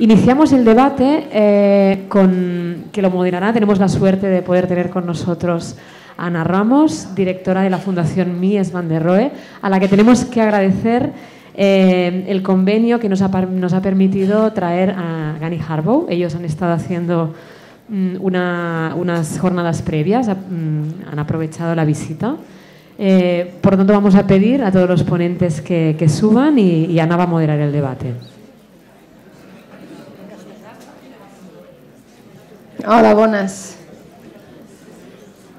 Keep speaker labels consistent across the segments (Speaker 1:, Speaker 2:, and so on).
Speaker 1: Iniciamos el debate eh, con que lo moderará. Tenemos la suerte de poder tener con nosotros Ana Ramos, directora de la Fundación Mies van der Rohe, a la que tenemos que agradecer eh, el convenio que nos ha, permitido traer a Gani Harbow. Ellos han estado haciendo mm, unas jornadas previas, mm, han aprovechado la visita. Eh, por lo tanto, vamos a pedir a todos los ponentes que, suban y Ana va a moderar el debate. Hola, buenas.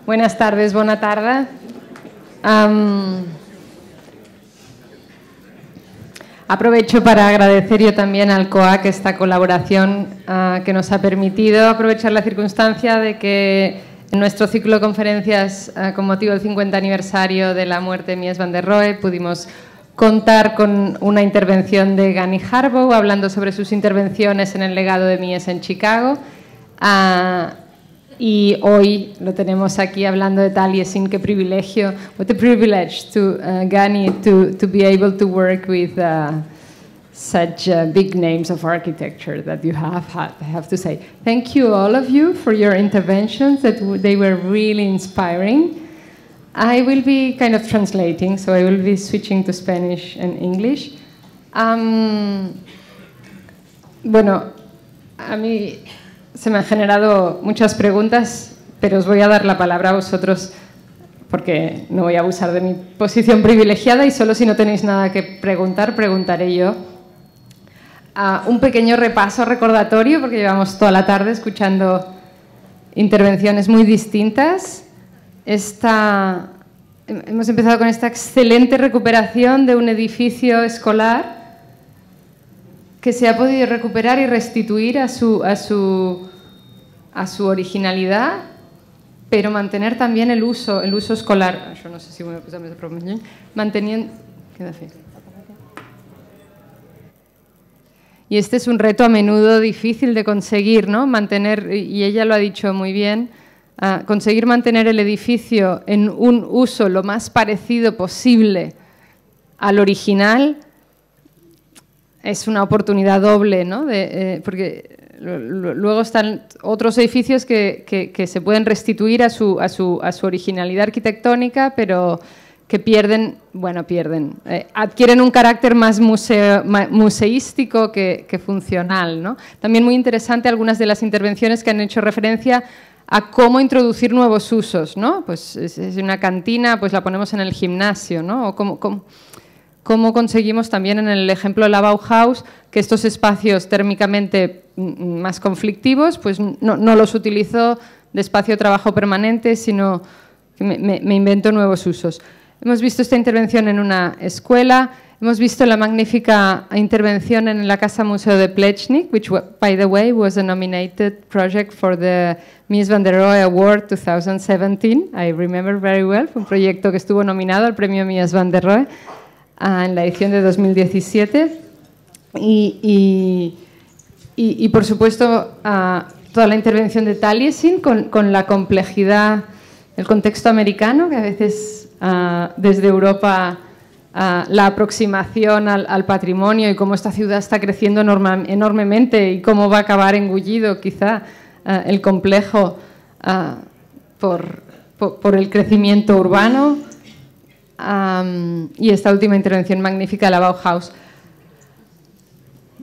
Speaker 1: Buenas tardes, buena tarde. aprovecho para agradecer yo también al COAC esta colaboración ah, que nos ha permitido aprovechar la circunstancia de que en nuestro ciclo de conferencias ah, con motivo del 50 aniversario de la muerte de Mies van der Rohe pudimos contar con una intervención de Gani Harbour hablando sobre sus intervenciones en el legado de Mies en Chicago Uh, y hoy lo tenemos aquí hablando de tal y sin qué privilegio, what a privilege to uh, Gani to, to be able to work with uh, such uh, big names of architecture that you have had, I have to say. Thank you all of you for your interventions, that they were really inspiring. I will be kind of translating, so I will be switching to Spanish and English. Um, bueno, a mí se me han generado muchas preguntas, pero os voy a dar la palabra a vosotros porque no voy a abusar de mi posición privilegiada y solo si no tenéis nada que preguntar, preguntaré yo. Ah, un pequeño repaso recordatorio, porque llevamos toda la tarde escuchando intervenciones muy distintas. hemos empezado con esta excelente recuperación de un edificio escolar que se ha podido recuperar y restituir a su, a su, originalidad, pero mantener también el uso, el uso escolar. Ah, manteniendo... Y este es un reto a menudo difícil de conseguir, ¿no? Mantener, y ella lo ha dicho muy bien, ah, conseguir mantener el edificio en un uso lo más parecido posible al original, es una oportunidad doble, ¿no? De, eh, porque luego están otros edificios que, que, se pueden restituir a su, a, su, a su, originalidad arquitectónica, pero que pierden, bueno, pierden, eh, adquieren un carácter más museo, museístico que, que funcional. ¿no? También muy interesante algunas de las intervenciones que han hecho referencia a cómo introducir nuevos usos, ¿no? Pues es una cantina, pues la ponemos en el gimnasio, ¿no? O cómo conseguimos también en el ejemplo de la Bauhaus que estos espacios térmicamente mm, mm, más conflictivos, pues no, los utilizo de espacio de trabajo permanente, sino que me, invento nuevos usos. Hemos visto esta intervención en una escuela, hemos visto la magnífica intervención en la Casa Museo de Plechnik, which, by the way, was a nominated project for the Miss Van der Rohe Award 2017. I remember very well, fue un proyecto que estuvo nominado al premio Mies Van der Rohe en la edición de 2017. Y, y, y, por supuesto, toda la intervención de Taliesin con, la complejidad del contexto americano, que a veces desde Europa la aproximación al, patrimonio y cómo esta ciudad está creciendo enormemente y cómo va a acabar engullido quizá el complejo por, el crecimiento urbano y esta última intervención magnífica de la Bauhaus.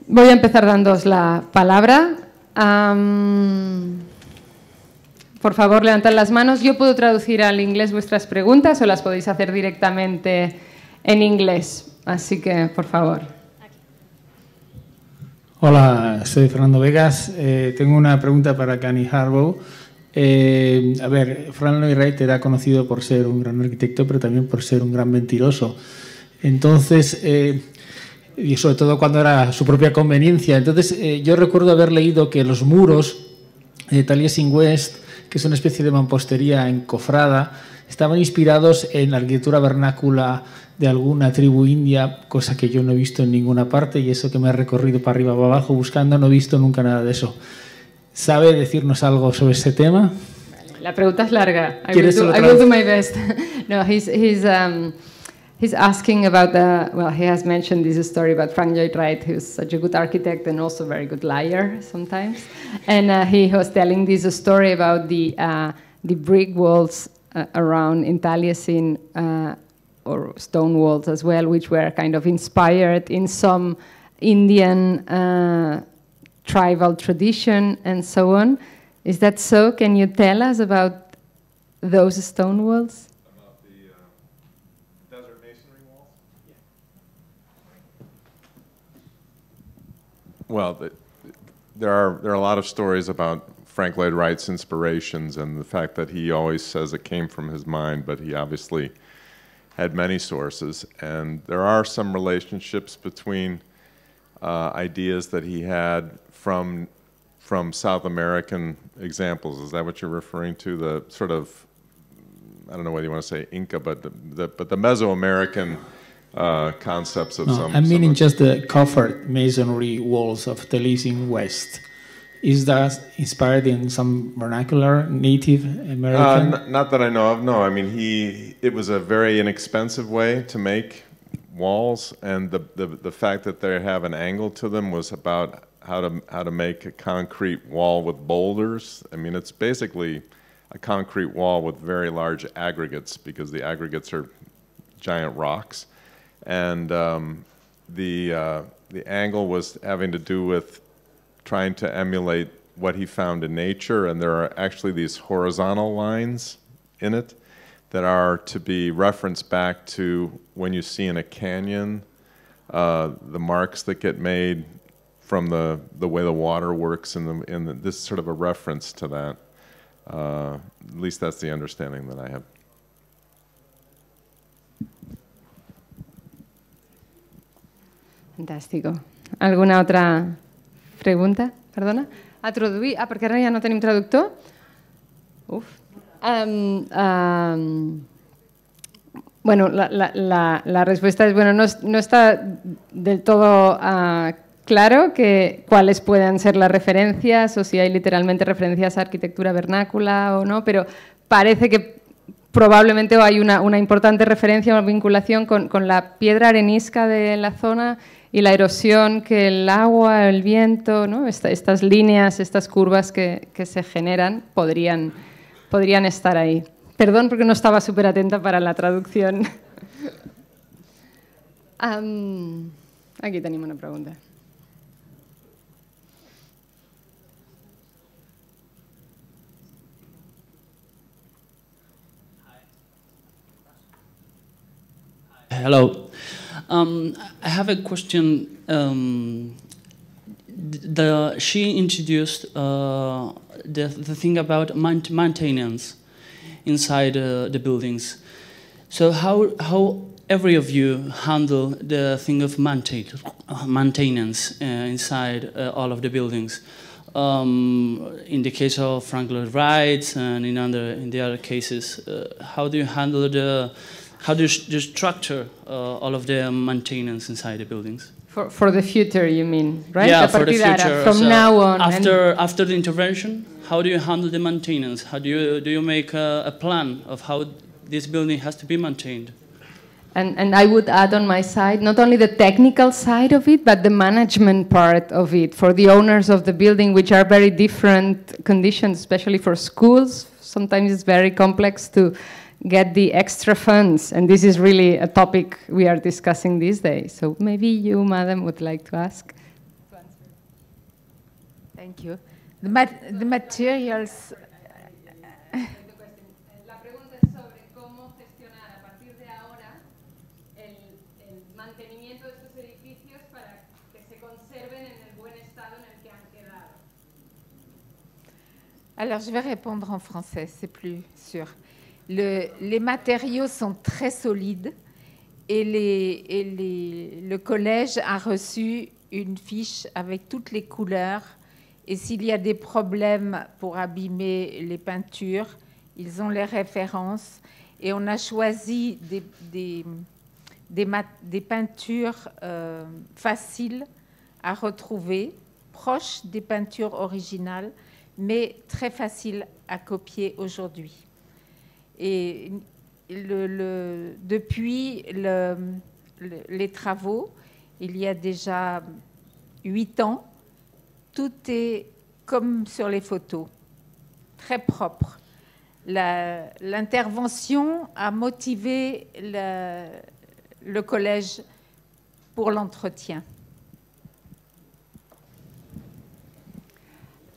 Speaker 1: Voy a empezar dándos la palabra. por favor, levantad las manos. Yo puedo traducir al inglés vuestras preguntas o las podéis hacer directamente en inglés. Así que, por favor.
Speaker 2: Hola, soy Fernando Vegas. Eh, tengo una pregunta para Cani Harbour. Eh, a ver, Fran Lloyd Wright era conocido por ser un gran arquitecto, pero también por ser un gran mentiroso. Entonces, eh, y sobre todo cuando era su propia conveniencia. Entonces, eh, yo recuerdo haber leído que los muros de Taliesin West, que es una especie de mampostería encofrada, estaban inspirados en la arquitectura vernácula de alguna tribu india, cosa que yo no he visto en ninguna parte y eso que me he recorrido para arriba para abajo buscando no he visto nunca nada de eso. ¿Sabe decirnos algo sobre este tema?
Speaker 1: La pregunta es larga. I will, do, I will do my best. no, he's, he's, um, he's asking about the, well, he has mentioned this story about Frank Lloyd Wright, who's such a good architect and also very good liar sometimes. And uh, he was telling this story about the, uh, the brick walls uh, around in uh, or stone walls as well, which were kind of inspired in some Indian uh, tribal tradition and so on. Is that so? Can you tell us about those stone walls? About the
Speaker 3: uh, desert masonry walls? Yeah. Well, the, there are there are a lot of stories about Frank Lloyd Wright's inspirations and the fact that he always says it came from his mind, but he obviously had many sources. And there are some relationships between uh, ideas that he had from from South American examples. Is that what you're referring to? The sort of I don't know whether you want to say Inca, but the, the but the Mesoamerican. Uh, concepts of no, some. I'm
Speaker 2: meaning just the covered masonry walls of the in West. Is that inspired in some vernacular Native uh, American? Uh,
Speaker 3: not that I know of. No, I mean he. It was a very inexpensive way to make walls, and the, the, the fact that they have an angle to them was about how to, how to make a concrete wall with boulders. I mean, it's basically a concrete wall with very large aggregates because the aggregates are giant rocks. And um, the, uh, the angle was having to do with trying to emulate what he found in nature, and there are actually these horizontal lines in it that are to be referenced back to when you see in a canyon uh, the marks that get made from the, the way the water works, and the, in the, this is sort of a reference to that. Uh, at least that's the understanding that I have.
Speaker 1: Fantástico. ¿Alguna otra pregunta? Perdona. A traduir... Ah, perquè ara ja no tenim traductor. Uf, bueno, la, respuesta es, bueno, no, está del todo ah, claro que, cuáles puedan ser las referencias o si hay literalmente referencias a arquitectura vernácula o no, pero parece que probablemente hay una, importante referencia o vinculación con, la piedra arenisca de la zona y la erosión que el agua, el viento, ¿no? estas líneas, estas curvas que se generan podrían podrían estar ahí. Perdón porque no estaba súper atenta para la traducción. aquí tenemos una pregunta.
Speaker 4: Hello. Um, I have a question. Um, the, she introduced uh, the, the thing about maintenance inside uh, the buildings. So how, how every of you handle the thing of maintenance uh, inside uh, all of the buildings? Um, in the case of Frank Lloyd Wright and in, other, in the other cases, uh, how do you handle the, how do you, you structure uh, all of the maintenance inside the buildings?
Speaker 1: For, for the future, you mean, right? Yeah, for the future. From so now on. After,
Speaker 4: after the intervention, how do you handle the maintenance? How do you, do you make a, a plan of how this building has to be maintained?
Speaker 1: And, and, I would add on my side, not only the technical side of it, but the management part of it for the owners of the building, which are very different conditions, especially for schools. Sometimes it's very complex to get the extra funds. And this is really a topic we are discussing these days. So maybe you, madam, would like to ask. Thank you. The, mat the materials.
Speaker 5: Alors, je vais répondre en français, c'est plus sûr. les matériaux sont très solides et, le collège a reçu une fiche avec toutes les couleurs. Et s'il y a des problèmes pour abîmer les peintures, ils ont les références. Et on a choisi des, peintures euh, faciles à retrouver, proches des peintures originales, mais très faciles à copier aujourd'hui. Et depuis les travaux, il y a déjà huit ans, tout est comme sur les photos, très propre. L'intervention a motivé le collège pour l'entretien.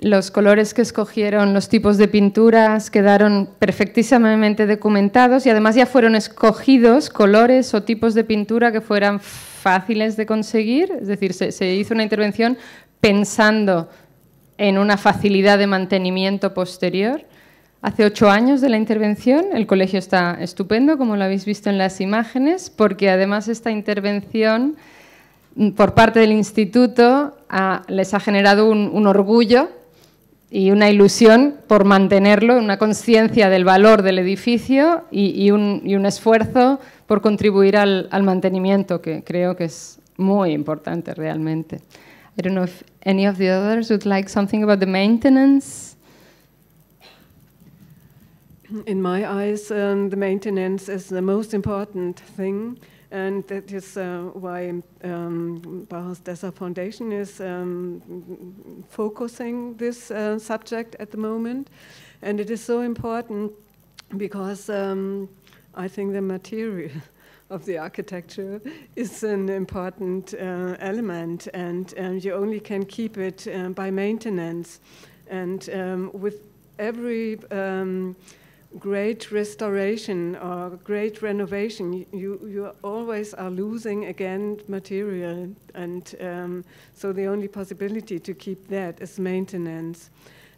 Speaker 1: los colores que escogieron, los tipos de pinturas quedaron perfectísimamente documentados y además ya fueron escogidos colores o tipos de pintura que fueran fáciles de conseguir, es decir, se, hizo una intervención pensando en una facilidad de mantenimiento posterior. Hace ocho años de la intervención, el colegio está estupendo, como lo habéis visto en las imágenes, porque además esta intervención mm, por parte del instituto ah, les ha generado un orgullo y una ilusión por mantenerlo, una conciencia del valor del edificio y, y, un, y un, esfuerzo por contribuir al, al, mantenimiento, que creo que es muy importante realmente. I don't know if any of the others would like something about the maintenance.
Speaker 6: In my eyes, um, the maintenance is the most important thing. And that is uh, why um, Bauhaus Dessa Foundation is um, focusing this uh, subject at the moment. And it is so important because um, I think the material of the architecture is an important uh, element, and um, you only can keep it um, by maintenance. And um, with every um, great restoration or great renovation, you, you always are losing again material. And um, so the only possibility to keep that is maintenance.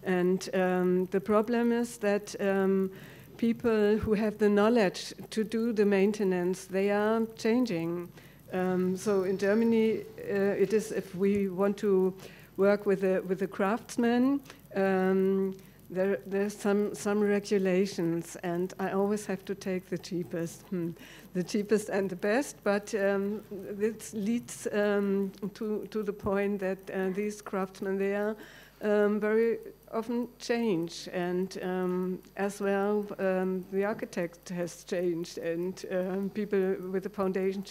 Speaker 6: And um, the problem is that um, people who have the knowledge to do the maintenance, they are changing. Um, so in Germany, uh, it is if we want to work with a, with a craftsman, um, there, there's some, some regulations, and I always have to take the cheapest, hmm. the cheapest and the best. But um, this leads um, to, to the point that uh, these craftsmen, they are um, very often change, and um, as well, um, the architect has changed, and um, people with the foundation,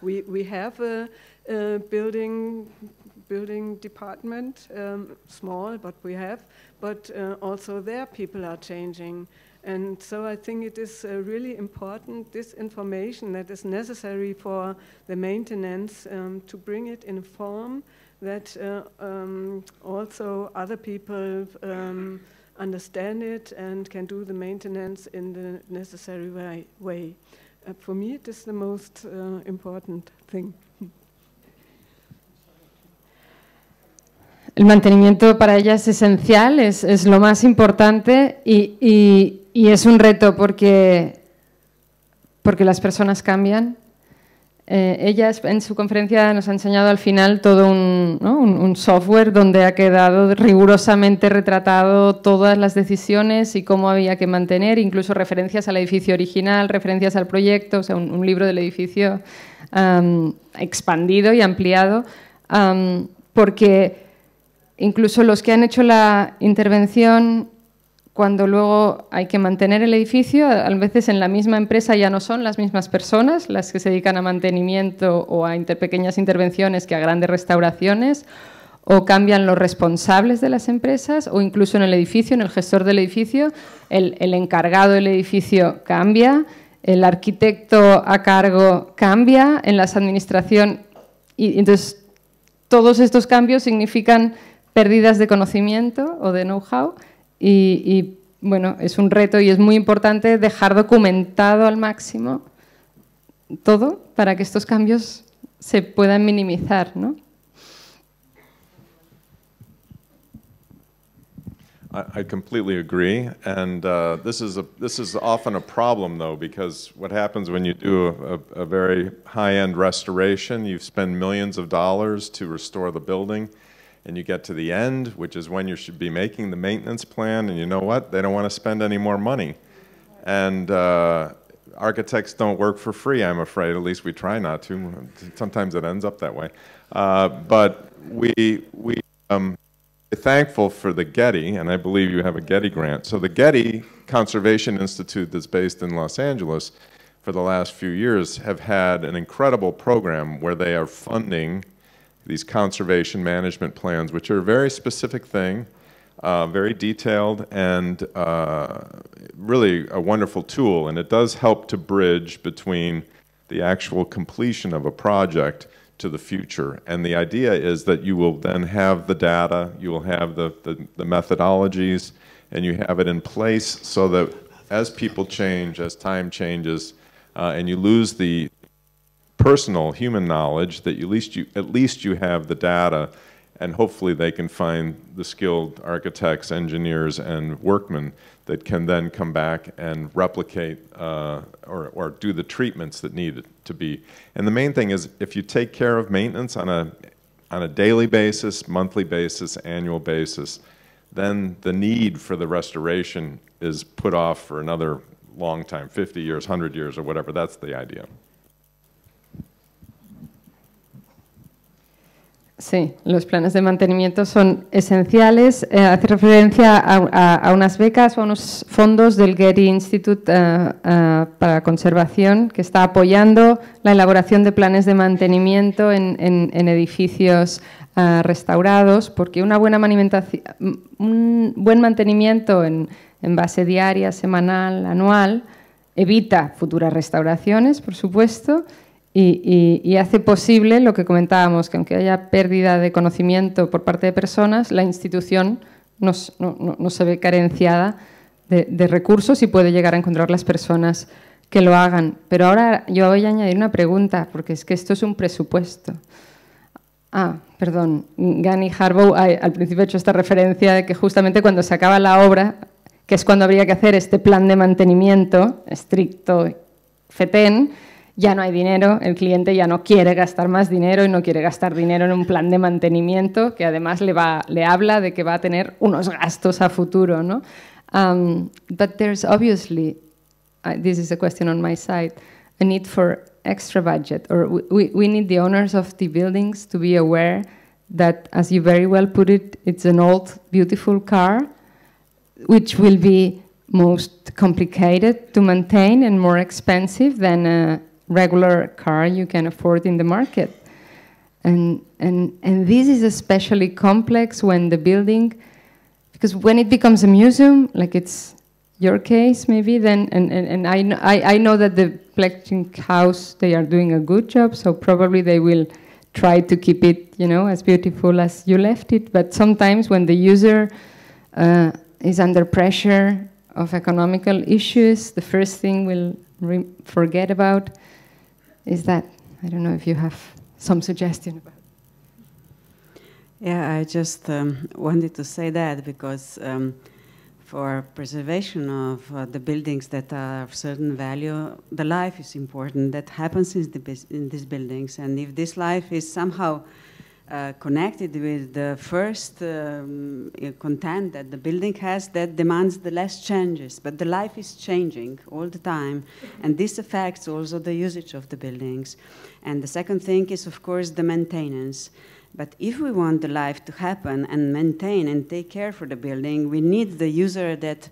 Speaker 6: we, we have a, a building building department, um, small, but we have. But uh, also there, people are changing. And so I think it is uh, really important, this information that is necessary for the maintenance, um, to bring it in a form that uh, um, also other people um, understand it and can do the maintenance in the necessary way. way. Uh, for me, it is the most uh, important thing.
Speaker 1: El mantenimiento para ella es esencial, es, lo más importante y, es un reto porque, porque las personas cambian. Eh, ella en su conferencia nos ha enseñado al final todo un, software donde ha quedado rigurosamente retratado todas las decisiones y cómo había que mantener, incluso referencias al edificio original, referencias al proyecto, o sea, un, libro del edificio expandido y ampliado, porque incluso los que han hecho la intervención cuando luego hay que mantener el edificio, a veces en la misma empresa ya no son las mismas personas las que se dedican a mantenimiento o a pequeñas intervenciones que a grandes restauraciones, o cambian los responsables de las empresas, o incluso en el edificio, en el gestor del edificio, el, encargado del edificio cambia, el arquitecto a cargo cambia, en las administración y entonces todos estos cambios significan Perdidas de conocimiento o de know-how y, bueno, es un reto y es muy importante dejar documentado al máximo todo para que estos cambios se puedan minimizar, ¿no?
Speaker 3: I completely agree, and uh, this is a this is often a problem though because what happens when you do a, a very high-end restoration, you spend millions of dollars to restore the building, and you get to the end, which is when you should be making the maintenance plan, and you know what? They don't want to spend any more money. And uh, architects don't work for free, I'm afraid. At least we try not to. Sometimes it ends up that way. Uh, but we, we um, are thankful for the Getty, and I believe you have a Getty grant. So the Getty Conservation Institute that's based in Los Angeles for the last few years have had an incredible program where they are funding these conservation management plans, which are a very specific thing, uh, very detailed, and uh, really a wonderful tool. And it does help to bridge between the actual completion of a project to the future. And the idea is that you will then have the data, you will have the, the, the methodologies, and you have it in place so that as people change, as time changes, uh, and you lose the, personal human knowledge that you, at, least you, at least you have the data and hopefully they can find the skilled architects, engineers, and workmen that can then come back and replicate uh, or, or do the treatments that need to be. And the main thing is if you take care of maintenance on a, on a daily basis, monthly basis, annual basis, then the need for the restoration is put off for another long time, 50 years, 100 years, or whatever. That's the idea.
Speaker 1: Sí, los planes de mantenimiento son esenciales. Eh, hace referencia a, unas becas o a unos fondos del Getty Institute eh, eh, para Conservación que está apoyando la elaboración de planes de mantenimiento en, edificios restaurados, porque una buena mm, un buen mantenimiento en base diaria, semanal, anual, evita futuras restauraciones, por supuesto, y, hace posible lo que comentábamos, que aunque haya pérdida de conocimiento por parte de personas, la institución no, se ve carenciada de, recursos y puede llegar a encontrar las personas que lo hagan. Pero ahora yo voy a añadir una pregunta, porque es que esto es un presupuesto. Ah, perdón, Gani Harbow al principio ha hecho esta referencia de que justamente cuando se acaba la obra, que es cuando habría que hacer este plan de mantenimiento estricto, FETEN, ya no hay dinero, el cliente ya no quiere gastar más dinero y no quiere gastar dinero en un plan de mantenimiento que además le, va, le habla de que va a tener unos gastos a futuro. ¿no? Um, but there's obviously, uh, this is a question on my side, a need for extra budget, or we, we need the owners of the buildings to be aware that, as you very well put it, it's an old, beautiful car, which will be most complicated to maintain and more expensive than a regular car you can afford in the market. And, and, and this is especially complex when the building, because when it becomes a museum, like it's your case maybe, then, and, and, and I, know, I, I know that the Plechting House, they are doing a good job, so probably they will try to keep it, you know, as beautiful as you left it. But sometimes when the user uh, is under pressure of economical issues, the first thing we'll forget about is that, I don't know if you have some suggestion about
Speaker 7: Yeah, I just um, wanted to say that because um, for preservation of uh, the buildings that are of certain value, the life is important that happens in, the, in these buildings. And if this life is somehow uh, connected with the first um, content that the building has that demands the less changes. But the life is changing all the time, and this affects also the usage of the buildings. And the second thing is, of course, the maintenance. But if we want the life to happen and maintain and take care for the building, we need the user that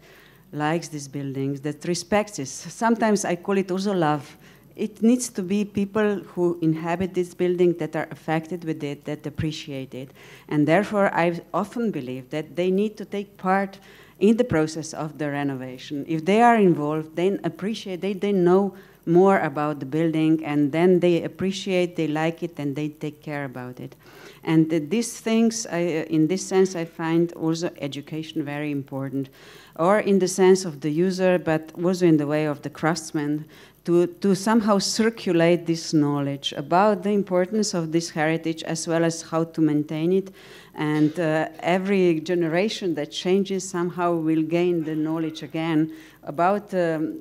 Speaker 7: likes these buildings, that respects it. Sometimes I call it also love, it needs to be people who inhabit this building that are affected with it, that appreciate it. And therefore, I often believe that they need to take part in the process of the renovation. If they are involved, then appreciate, they, they know more about the building and then they appreciate, they like it, and they take care about it. And these things, I, uh, in this sense, I find also education very important, or in the sense of the user, but also in the way of the craftsman, to, to somehow circulate this knowledge about the importance of this heritage as well as how to maintain it. And uh, every generation that changes somehow will gain the knowledge again about, um,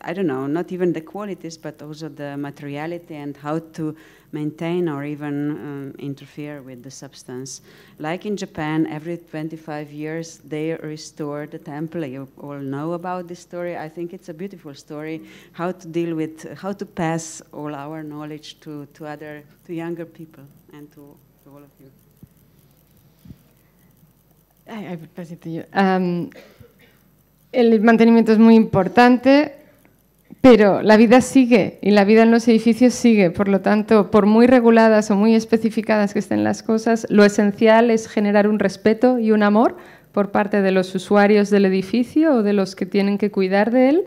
Speaker 7: I don't know, not even the qualities, but also the materiality and how to maintain or even um, interfere with the substance. Like in Japan, every 25 years they restore the temple. You all know about this story. I think it's a beautiful story, how to deal with, how to pass all our knowledge to, to other, to younger people and to, to all of you. I, I
Speaker 1: would pass it to you. Um, el mantenimiento es muy importante. Pero la vida sigue y la vida en los edificios sigue. Por lo tanto, por muy reguladas o muy especificadas que estén las cosas, lo esencial es generar un respeto y un amor por parte de los usuarios del edificio o de los que tienen que cuidar de él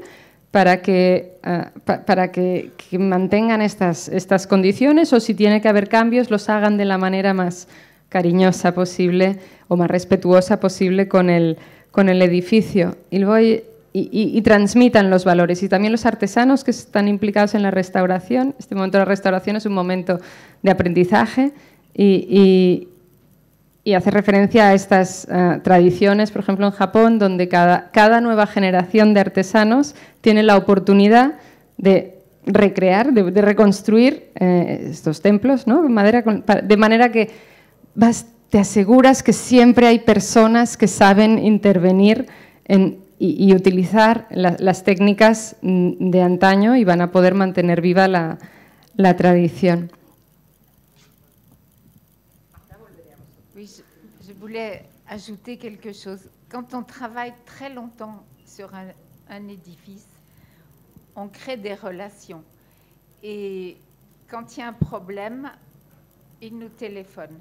Speaker 1: para que, eh, para que mantengan estas, estas condiciones o si tiene que haber cambios, los hagan de la manera más cariñosa posible o más respetuosa posible con el, con el edificio. Y voy y, transmitan los valores. Y también los artesanos que están implicados en la restauración. Este momento de la restauración es un momento de aprendizaje y, hace referencia a estas eh, tradiciones, por ejemplo, en Japón, donde cada, cada nueva generación de artesanos tiene la oportunidad de recrear, de, reconstruir eh, estos templos ¿no? de, madera de manera que vas, te aseguras que siempre hay personas que saben intervenir en et utiliser les techniques mm, de antaño y van a poder mantener viva la, la je
Speaker 5: voulais ajouter quelque chose. Quand on travaille très longtemps sur un, un, édifice, on crée des relations. Et quand il y a un problème, ils nous téléphonent.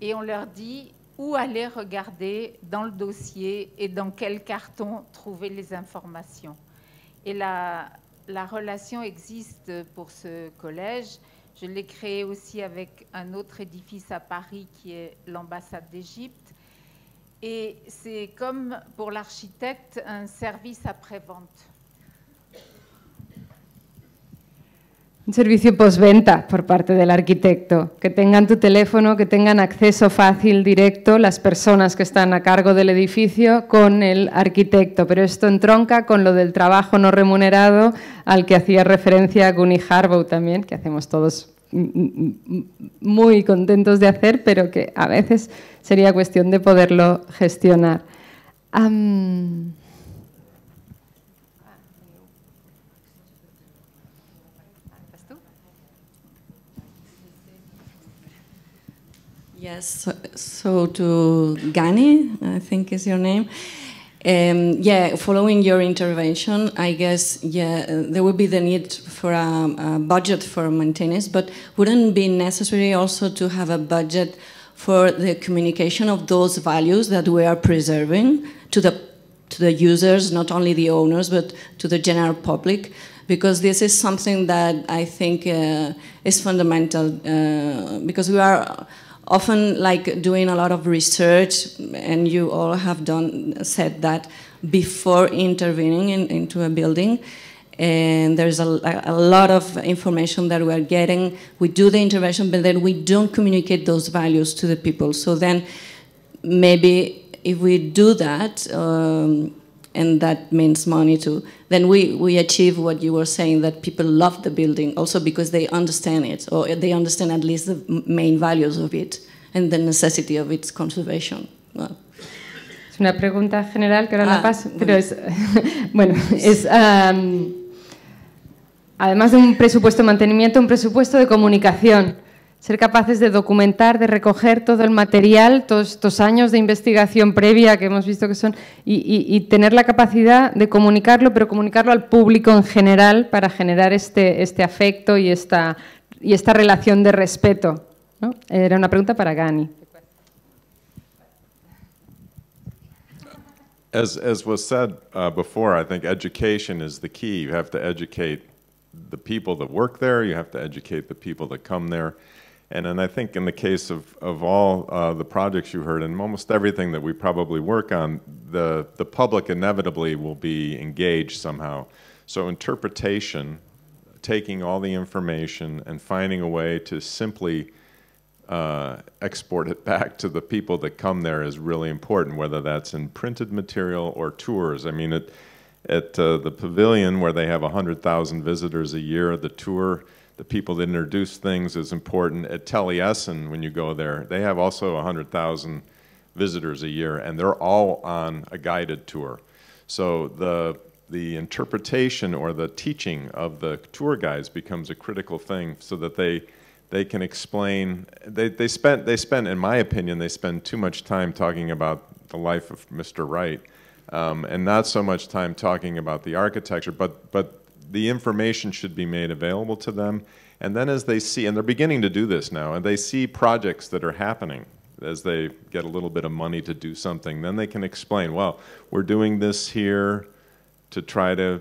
Speaker 5: Et on leur dit, où aller regarder dans le dossier et dans quel carton trouver les informations. Et la, la relation existe pour ce collège. Je l'ai créé aussi avec un autre édifice à Paris qui est l'ambassade d'Égypte. Et c'est comme pour l'architecte un service après-vente.
Speaker 1: un servicio postventa por parte del arquitecto, que tengan tu teléfono, que tengan acceso fácil, directo, las personas que están a cargo del edificio con el arquitecto. Pero esto entronca con lo del trabajo no remunerado al que hacía referencia Guni Harbow también, que hacemos todos muy contentos de hacer, pero que a veces sería cuestión de poderlo gestionar.
Speaker 8: Yes, so to Gani, I think is your name. Um, yeah, following your intervention, I guess yeah, there would be the need for a, a, budget for maintenance, but wouldn't be necessary also to have a budget for the communication of those values that we are preserving to the to the users, not only the owners, but to the general public, because this is something that I think uh, is fundamental uh, because we are often like doing a lot of research, and you all have done said that before intervening in, into a building. And there's a, a lot of information that we're getting. We do the intervention, but then we don't communicate those values to the people. So then maybe if we do that, um, and that means money too, then we, we achieve what you were saying, that people love the building also because they understand it, or they understand at least the main values of it and the necessity of its conservation. Well,
Speaker 1: es una pregunta general que ahora ah, la paso, pero es,
Speaker 8: bueno, es... Um,
Speaker 1: además de un presupuesto de mantenimiento, un presupuesto de comunicación. ser capaces de documentar, de recoger todo el material, todos estos años de investigación previa que hemos visto que son, y, tener la capacidad de comunicarlo, pero comunicarlo al público en general para generar este, este afecto y esta, y esta relación de respeto. Era una pregunta para Gani.
Speaker 3: As, as was said uh, before, I think education is the key. You have to educate the people that work there, you have to educate the people that come there. And I think in the case of, of all uh, the projects you heard and almost everything that we probably work on, the, the public inevitably will be engaged somehow. So interpretation, taking all the information and finding a way to simply uh, export it back to the people that come there is really important, whether that's in printed material or tours. I mean, it, at uh, the pavilion where they have 100,000 visitors a year, the tour the people that introduce things is important. At Taliesin, when you go there, they have also 100,000 visitors a year, and they're all on a guided tour. So the the interpretation or the teaching of the tour guides becomes a critical thing so that they they can explain they, they spent they spent in my opinion they spend too much time talking about the life of Mr. Wright um, and not so much time talking about the architecture but but the information should be made available to them. And then as they see, and they're beginning to do this now, and they see projects that are happening as they get a little bit of money to do something, then they can explain, well, we're doing this here to try to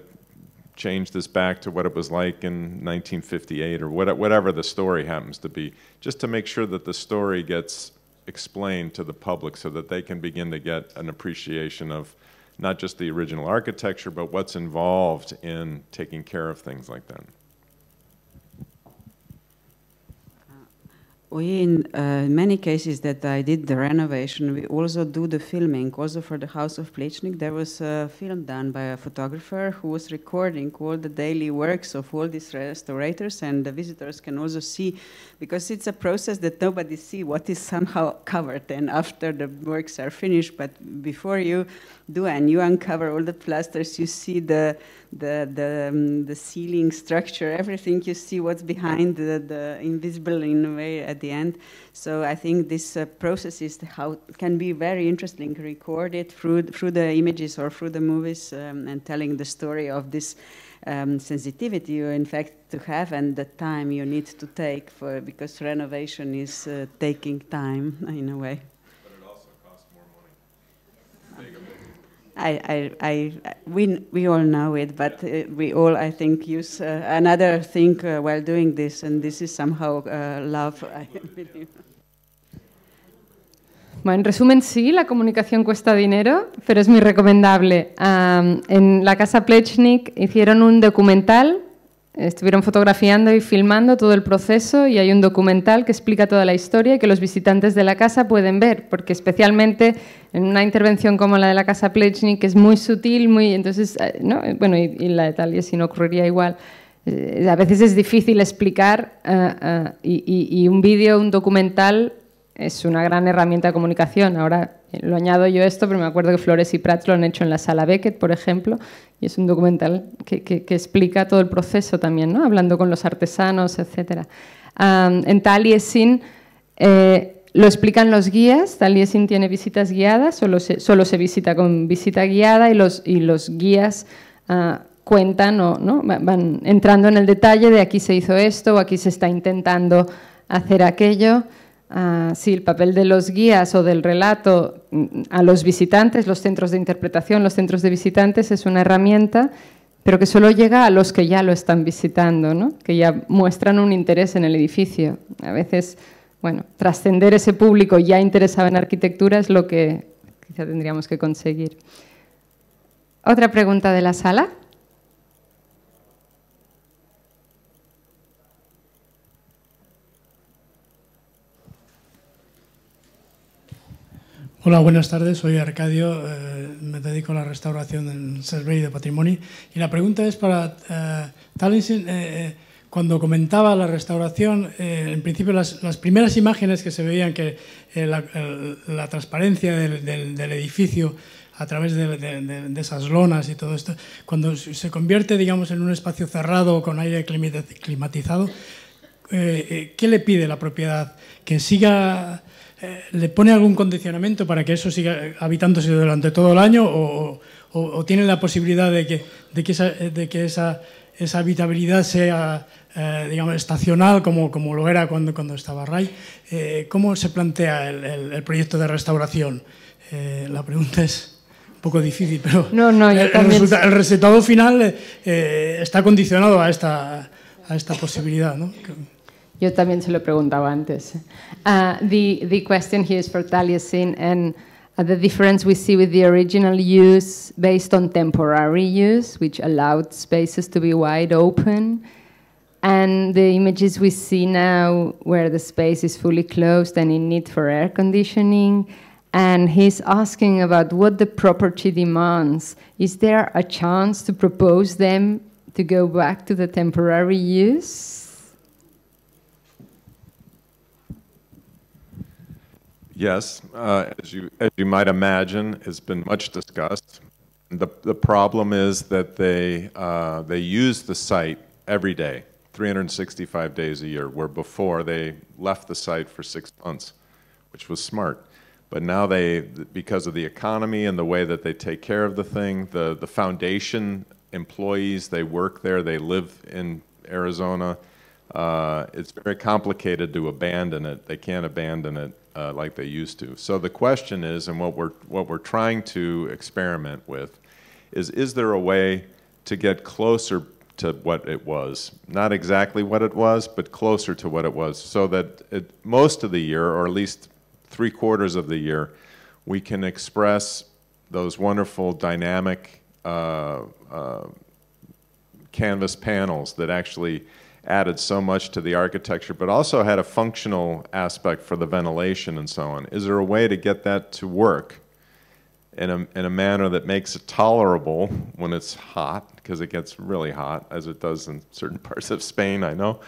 Speaker 3: change this back to what it was like in 1958 or whatever the story happens to be, just to make sure that the story gets explained to the public so that they can begin to get an appreciation of not just the original architecture, but what's involved in taking care of things like that.
Speaker 7: We, in uh, many cases that I did the renovation, we also do the filming. Also for the House of Plechnik, there was a film done by a photographer who was recording all the daily works of all these restorators, and the visitors can also see, because it's a process that nobody see what is somehow covered. And after the works are finished, but before you, do and you uncover all the plasters you see the the the, um, the ceiling structure everything you see what's behind the, the, invisible in a way at the end so i think this uh, process is how can be very interesting recorded through through the images or through the movies um, and telling the story of this um, sensitivity you in fact to have and the time you need to take for because renovation is uh, taking time in a way I, I, I, we, we all know it, but uh, we all, I think, use uh, another thing uh, while doing this, and this is somehow uh, love,
Speaker 6: I
Speaker 1: Bueno, en resumen, sí, la comunicación cuesta dinero, pero es muy recomendable. Um, en la casa Plechnik hicieron un documental Estuvieron fotografiando y filmando todo el proceso y hay un documental que explica toda la historia y que los visitantes de la casa pueden ver, porque especialmente en una intervención como la de la casa Plechnik, que es muy sutil, muy entonces, eh, ¿no? Eh, bueno, y, la de Talia si no ocurriría igual. Eh, a veces es difícil explicar y, un vídeo, un documental es una gran herramienta de comunicación. Ahora lo añado yo esto, pero me acuerdo que Flores y Prats lo han hecho en la sala Beckett, por ejemplo, y es un documental que, explica todo el proceso también, hablando con los artesanos, etc. en Taliesin eh, lo explican los guías. Taliesin tiene visitas guiadas, solo se, visita con visita guiada y los, guías ah, cuentan o van entrando en el detalle de aquí se hizo esto o aquí se está intentando hacer aquello. Ah, sí, el papel de los guías o del relato mm, a los visitantes, los centros de interpretación, los centros de visitantes es una herramienta, pero que solo llega a los que ya lo están visitando, ¿no? que ya muestran un interés en el edificio. A veces, bueno, trascender ese público ya interesado en arquitectura es lo que quizá tendríamos que conseguir. Otra pregunta de la sala.
Speaker 9: Hola, buenas tardes. Soy Arcadio. Eh, me dedico a la restauración del Survey de Patrimonio. Y la pregunta es para eh, eh, eh cuando comentaba la restauración, en principio las, primeras imágenes que se veían que la, transparencia del, edificio a través de, de, esas lonas y todo esto, cuando se convierte, digamos, en un espacio cerrado con aire climatizado, eh, eh, ¿qué le pide la propiedad? ¿Que siga, eh, le pone algún condicionamiento para que eso siga habitándose durante todo el año o, tiene la posibilidad de que, de que, esa, esa, habitabilidad sea, digamos, estacional como, como lo era cuando, cuando estaba Ray? ¿Cómo se plantea el, proyecto de restauración? la pregunta es un poco difícil, pero el, resultado final está condicionado a esta, a esta posibilidad. ¿no? Yo también se lo preguntaba
Speaker 1: antes. Uh, the, the question here is for Taliesin and uh, the difference we see with the original use based on temporary use, which allowed spaces to be wide open, and the images we see now where the space is fully closed and in need for air conditioning. And he's asking about what the property demands. Is there a chance to propose them to go back to the temporary use?
Speaker 3: yes, uh, as, you, as you might imagine, has been much discussed. The, the problem is that they, uh, they use the site every day, 365 days a year, where before they left the site for six months, which was smart. But now they, because of the economy and the way that they take care of the thing, the, the foundation employees, they work there, they live in Arizona. Uh, it's very complicated to abandon it. They can't abandon it uh, like they used to. So the question is, and what we're, what we're trying to experiment with, is is there a way to get closer to what it was? Not exactly what it was, but closer to what it was, so that it, most of the year, or at least three quarters of the year, we can express those wonderful dynamic uh, uh, canvas panels that actually added so much to the architecture, but also had a functional aspect for the ventilation and so on. Is there a way to get that to work in a, in a manner that makes it tolerable when it's hot, because it gets really hot, as it does in certain parts of Spain, I know,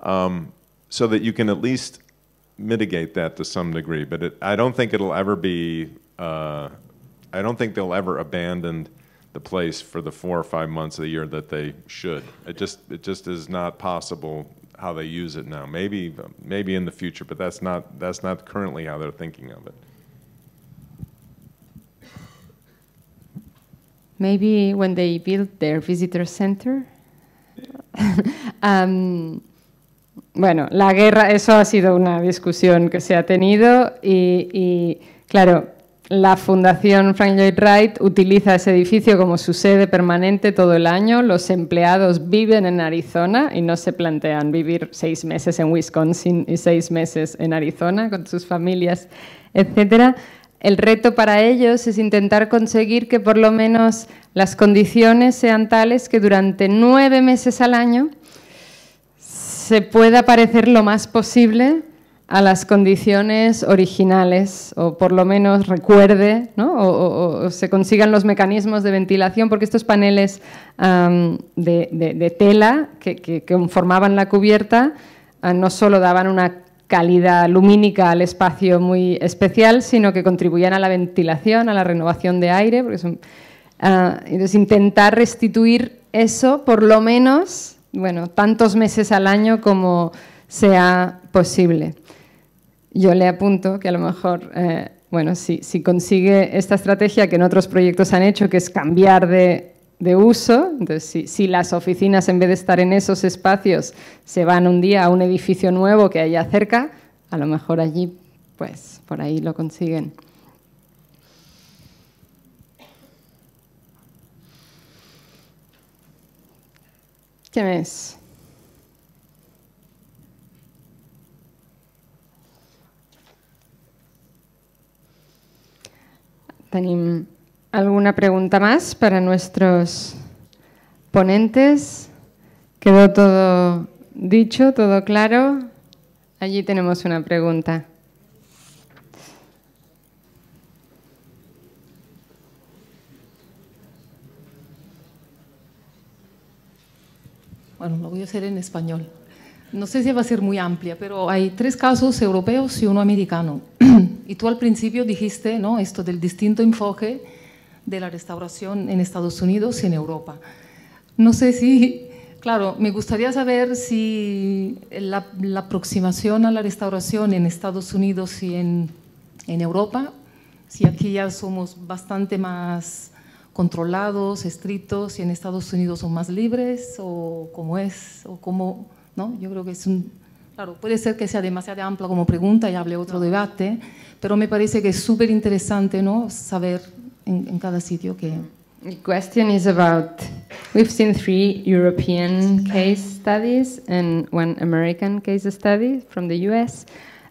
Speaker 3: um, so that you can at least mitigate that to some degree. But it, I don't think it'll ever be, uh, I don't think they'll ever abandon the place for the four or five months of the year that they should. It just it just is not possible how they use it now. Maybe maybe in the future, but that's not that's not currently how they're thinking of it.
Speaker 1: Maybe when they build their visitor center. um, bueno, la guerra, eso ha sido una discusión que se ha tenido y, y claro, La Fundación Frank Lloyd Wright utiliza ese edificio como su sede permanente todo el año. Los empleados viven en Arizona y no se plantean vivir seis meses en Wisconsin y seis meses en Arizona con sus familias, etcétera. El reto para ellos es intentar conseguir que por lo menos las condiciones sean tales que durante nueve meses al año se pueda parecer lo más posible a las condiciones originales, o por lo menos recuerde, o, se consigan los mecanismos de ventilación, porque estos paneles de, tela que, que, formaban la cubierta ah, no solo daban una calidad lumínica al espacio muy especial, sino que contribuían a la ventilación, a la renovación de aire, ah, entonces intentar restituir eso por lo menos, bueno, tantos meses al año como sea posible yo le apunto que a lo mejor, eh, bueno, si, consigue esta estrategia que en otros proyectos han hecho, que es cambiar de, uso, entonces si, si, las oficinas en vez de estar en esos espacios se van un día a un edificio nuevo que haya cerca, a lo mejor allí, pues por ahí lo consiguen. ¿Qué es? Tenim alguna pregunta más para nuestros ponentes. ¿Quedó todo dicho, todo claro? Allí tenemos una pregunta. Bueno, lo voy a hacer en español. No sé si va a ser muy amplia, pero hay tres casos europeos y uno americano. Y tú al principio dijiste ¿no? esto del distinto enfoque de la restauración en Estados Unidos y en Europa. No sé si, claro, me gustaría saber si la, aproximación a la restauración en Estados Unidos y en, en Europa, si aquí ya somos bastante más controlados, estrictos, y en Estados Unidos son más libres, o cómo es, o cómo, ¿no? Yo creo que es un Claro, puede ser que sea demasiado amplia como pregunta y hable otro no. debate, pero me parece que es súper interesante ¿no? saber en, en cada sitio que... The question is about we've seen three European case studies and one American case study from the US,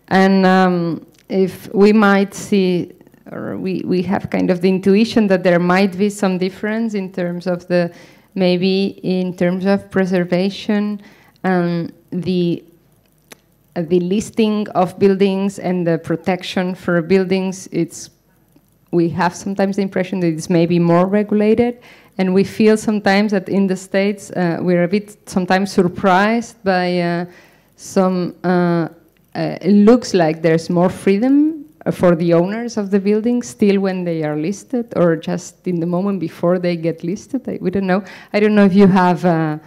Speaker 1: and um, if we might see or we, we have kind of the intuition that there might be some difference in terms of the maybe in terms of preservation and um, the uh, the listing of buildings and the protection for buildings, it's we have sometimes the impression that it's maybe more regulated, and we feel sometimes that in the states uh, we're a bit sometimes surprised by uh, some. Uh, uh it looks like there's more freedom for the owners of the building still when they are listed, or just in the moment before they get listed. I, we don't know. I don't know if you have uh,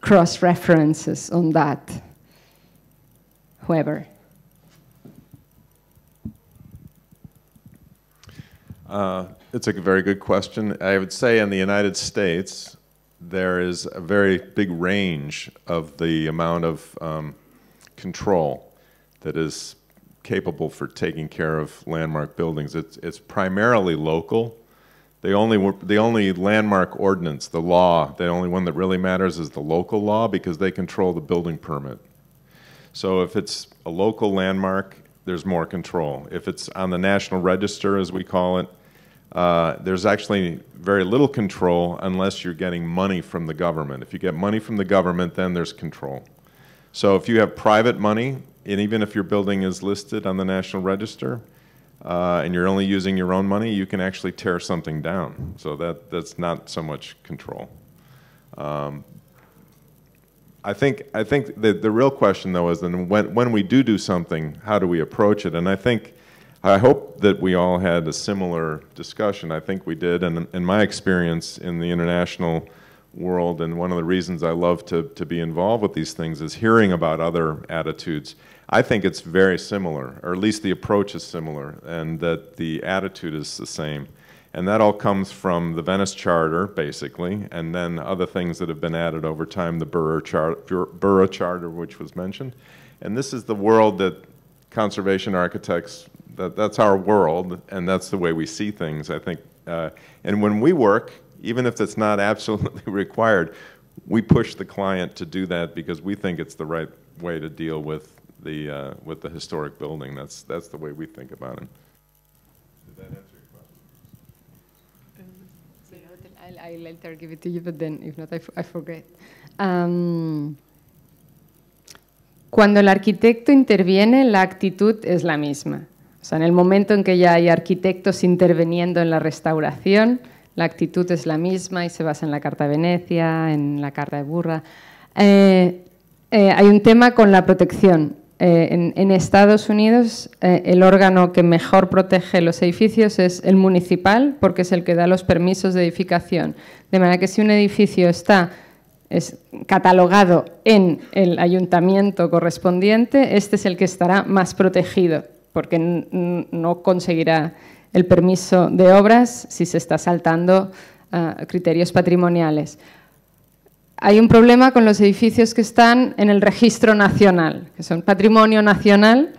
Speaker 1: cross references on that whoever.
Speaker 3: Uh, it's a very good question. I would say in the United States, there is a very big range of the amount of um, control that is capable for taking care of landmark buildings. It's, it's primarily local. The only, the only landmark ordinance, the law, the only one that really matters is the local law because they control the building permit. So if it's a local landmark, there's more control. If it's on the National Register, as we call it, uh, there's actually very little control unless you're getting money from the government. If you get money from the government, then there's control. So if you have private money, and even if your building is listed on the National Register, uh, and you're only using your own money, you can actually tear something down. So that, that's not so much control. Um, I think I think the the real question though is then when when we do do something, how do we approach it? And I think I hope that we all had a similar discussion. I think we did, and in my experience in the international world, and one of the reasons I love to to be involved with these things is hearing about other attitudes. I think it's very similar, or at least the approach is similar, and that the attitude is the same. And that all comes from the Venice Charter, basically, and then other things that have been added over time, the Borough, Char Borough Charter, which was mentioned. And this is the world that conservation architects, that, that's our world, and that's the way we see things, I think. Uh, and when we work, even if it's not absolutely required, we push the client to do that because we think it's the right way to deal with the, uh, with the historic building. That's, that's the way we think about it.
Speaker 1: cuando el arquitecto interviene, la actitud es la misma. O sea, en el momento en que ya hay arquitectos interviniendo en la restauración, la actitud es la misma y se basa en la Carta de Venecia, en la Carta de Burra. Eh, eh, hay un tema con la protección. Eh, en, Estados Unidos eh, el órgano que mejor protege los edificios es el municipal porque es el que da los permisos de edificación. De manera que si un edificio está catalogado en el ayuntamiento correspondiente, este es el que estará más protegido porque no conseguirá el permiso de obras si se está saltando ah, criterios patrimoniales hay un problema con los edificios que están en el registro nacional, que son patrimonio nacional,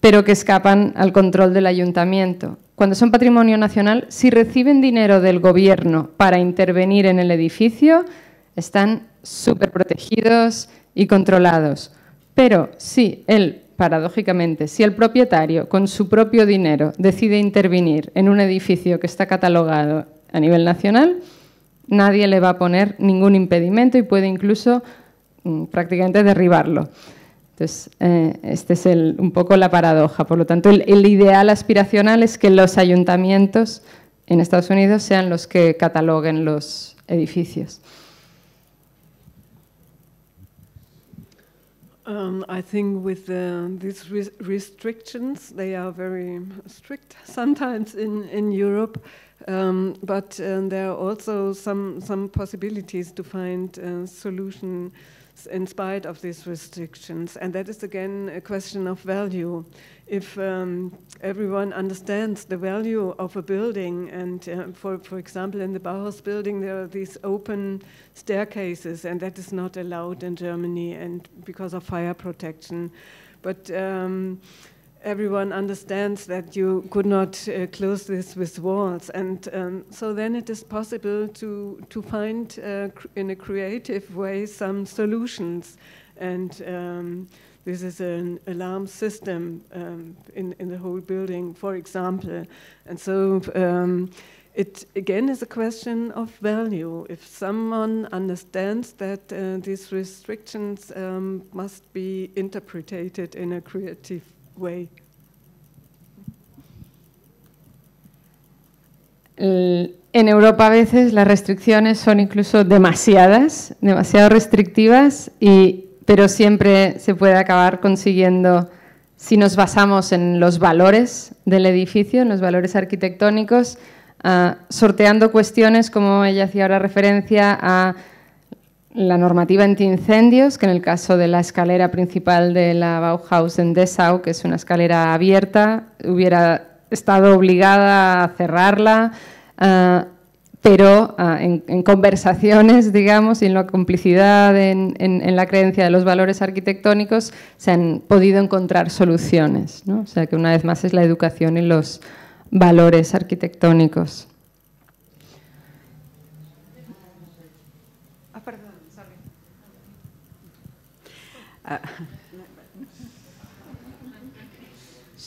Speaker 1: pero que escapan al control del ayuntamiento. Cuando son patrimonio nacional, si reciben dinero del gobierno para intervenir en el edificio, están súper protegidos y controlados. Pero si él, paradójicamente, si el propietario con su propio dinero decide intervenir en un edificio que está catalogado a nivel nacional, nadie le va a poner ningún impedimento y puede incluso mm, prácticamente derribarlo. Entonces, eh, esta es un poco la paradoja. Por lo tanto, el, ideal aspiracional es que los ayuntamientos en Estados Unidos sean los que cataloguen los edificios.
Speaker 6: Um, I think with these restrictions, they are very strict sometimes in, in Europe. Um, but uh, there are also some, some possibilities to find a uh, solutions in spite of these restrictions. And that is again a question of value. If um, everyone understands the value of a building, and uh, for, for example, in the Bauhaus building, there are these open staircases, and that is not allowed in Germany and because of fire protection. But um, everyone understands that you could not uh, close this with walls. And um, so then it is possible to, to find, uh, in a creative way, some solutions. And um, this is an alarm system um, in, in the whole building, for example. And so um, it again is a question of value. If someone understands that uh, these restrictions um, must be interpreted in a creative
Speaker 1: En Europa a veces las restricciones son incluso demasiadas, demasiado restrictivas, pero siempre se puede acabar consiguiendo, si nos basamos en los valores del edificio, en los valores arquitectónicos, ah, sorteando cuestiones como ella hacía ahora referencia a la normativa antiincendios, que en el caso de la escalera principal de la Bauhaus en Dessau, que es una escalera abierta, hubiera estado obligada a cerrarla, ah, pero ah, en, conversaciones, digamos, y en la complicidad, en, la creencia de los valores arquitectónicos, se han podido encontrar soluciones. O sea que una vez más es la educación y los valores arquitectónicos.
Speaker 5: Ah.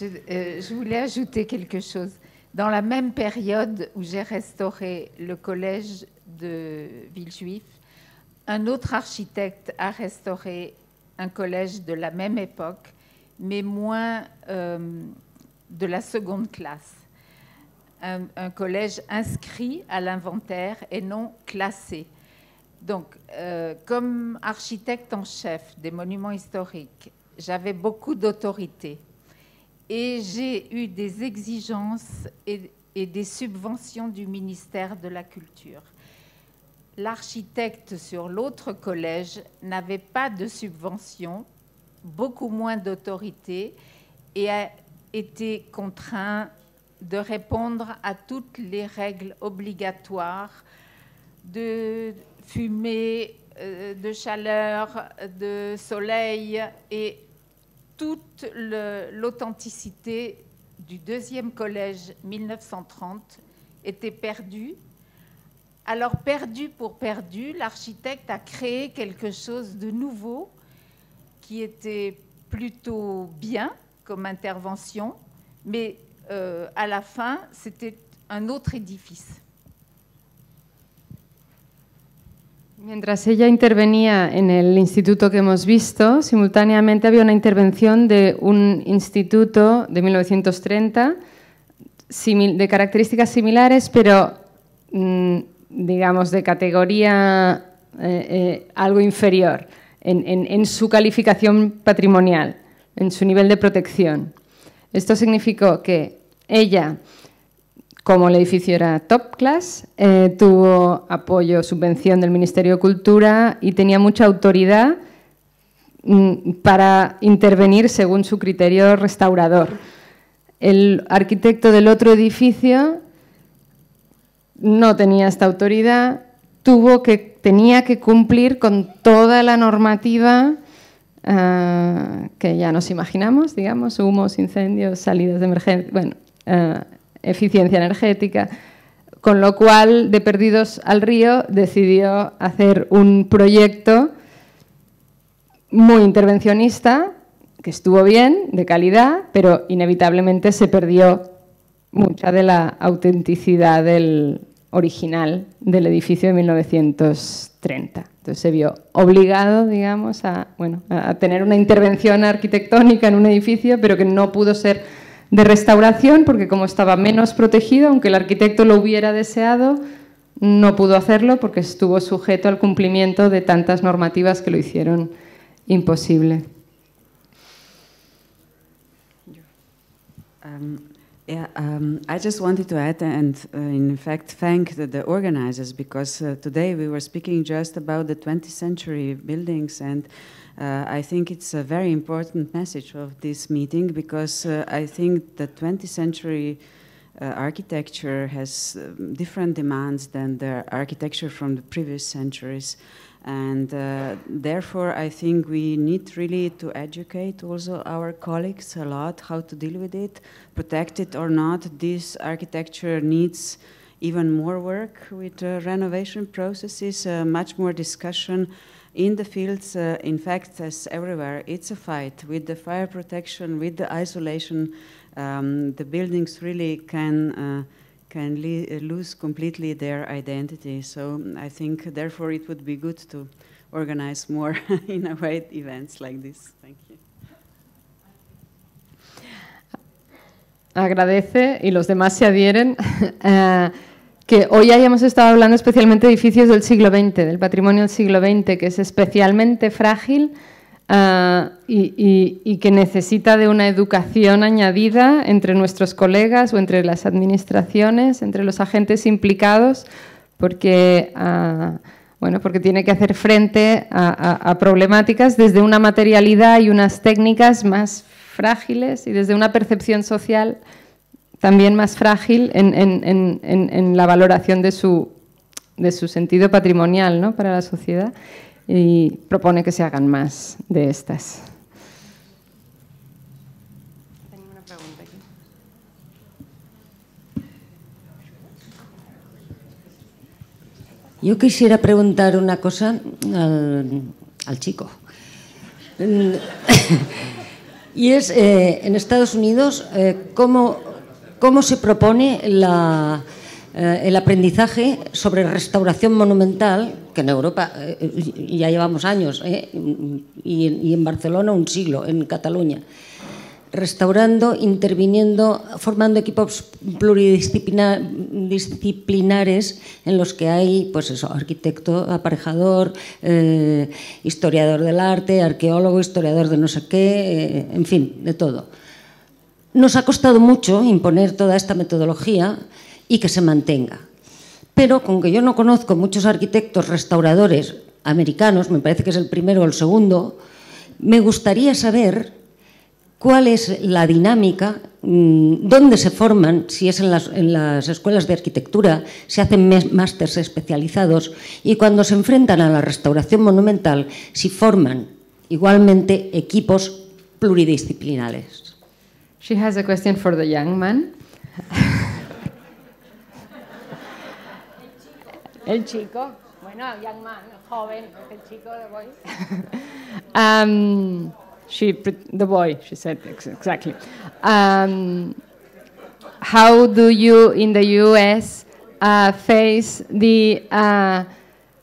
Speaker 5: Euh, je, voulais ajouter quelque chose. Dans la même période où j'ai restauré le collège de Villejuif, un autre architecte a restauré un collège de la même époque, mais moins euh, de la seconde classe. un collège inscrit à l'inventaire et non classé. Donc, euh, comme architecte en chef des monuments historiques, j'avais beaucoup d'autorité et j'ai eu des exigences et, et des subventions du ministère de la Culture. L'architecte sur l'autre collège n'avait pas de subvention, beaucoup moins d'autorité et a été contraint de répondre à toutes les règles obligatoires de fumée, euh, de chaleur, de soleil et toute l'authenticité du deuxième collège 1930 était perdue. Alors perdu pour perdu, l'architecte a créé quelque chose de nouveau qui était plutôt bien comme intervention, mais euh, à la fin, c'était un autre édifice.
Speaker 1: Mientras ella intervenía en el instituto que hemos visto, simultáneamente había una intervención de un instituto de 1930 de características similares, pero mm, digamos de categoría eh, eh, algo inferior en su calificación patrimonial, en su nivel de protección. Esto significó que ella como el edificio era top class, eh, tuvo apoyo, subvención del Ministerio de Cultura y tenía mucha autoridad mm, para intervenir según su criterio restaurador. El arquitecto del otro edificio no tenía esta autoridad, tuvo que, tenía que cumplir con toda la normativa ah, que ya nos imaginamos, digamos, humos, incendios, salidas de emergencia, bueno, ah, eficiencia energética. Con lo cual, de Perdidos al Río decidió hacer un proyecto muy intervencionista, que estuvo bien, de calidad, pero inevitablemente se perdió mucha de la autenticidad del original del edificio de 1930. Entonces se vio obligado, digamos, a, a tener una intervención arquitectónica en un edificio, pero que no pudo ser de restauración, porque como estaba menos protegido, aunque el arquitecto lo hubiera deseado, no pudo hacerlo porque estuvo sujeto al cumplimiento de tantas normativas que lo hicieron imposible. Um, yeah, um, I just wanted to add and, uh, in
Speaker 7: fact, thank the, the organizers because uh, today we were speaking just about the 20th century buildings and Uh, I think it's a very important message of this meeting because uh, I think the 20th century uh, architecture has um, different demands than the architecture from the previous centuries. And uh, therefore, I think we need really to educate also our colleagues a lot how to deal with it, protect it or not. This architecture needs even more work with uh, renovation processes, uh, much more discussion in the fields, uh, in fact, as everywhere, it's a fight with the fire protection, with the isolation. Um, the buildings really can uh, can lose completely their identity. So mm, I think, therefore, it would be good to organize more in a way events like this. Thank you.
Speaker 1: Agradece y los demás se adhieren. uh, que hoy hayamos estado hablando especialmente de edificios del siglo XX, del patrimonio del siglo XX, que es especialmente frágil ah, y, que necesita de una educación añadida entre nuestros colegas o entre las administraciones, entre los agentes implicados, porque... Ah, bueno, porque tiene que hacer frente a, problemáticas desde una materialidad y unas técnicas más frágiles y desde una percepción social también más frágil en, en, en, en la valoración de su, de su sentido patrimonial ¿no? para la sociedad y propone que se hagan más de estas.
Speaker 10: Yo quisiera preguntar una cosa al, al chico. y es, eh, en Estados Unidos, eh, ¿cómo cómo se propone eh, el aprendizaje sobre restauración monumental, que en Europa eh, ya llevamos años, eh, y, en, Barcelona un siglo, en Cataluña, restaurando, interviniendo, formando equipos pluridisciplinares en los que hay pues arquitecto, aparejador, historiador del arte, arqueólogo, historiador de no sé qué, en fin, de todo nos ha costado mucho imponer toda esta metodología y que se mantenga. Pero con que yo no conozco muchos arquitectos restauradores americanos, me parece que es el primero o el segundo, me gustaría saber cuál es la dinámica, mm, dónde se forman, si es en las, escuelas de arquitectura, se hacen másters especializados y cuando se enfrentan a la restauración monumental, si forman igualmente equipos pluridisciplinares.
Speaker 1: She has a question for the young man. El chico. Bueno, young man, joven, el chico, the boy. um, she, the boy, she said exactly. Um, how do you in the U.S. Uh, face the uh,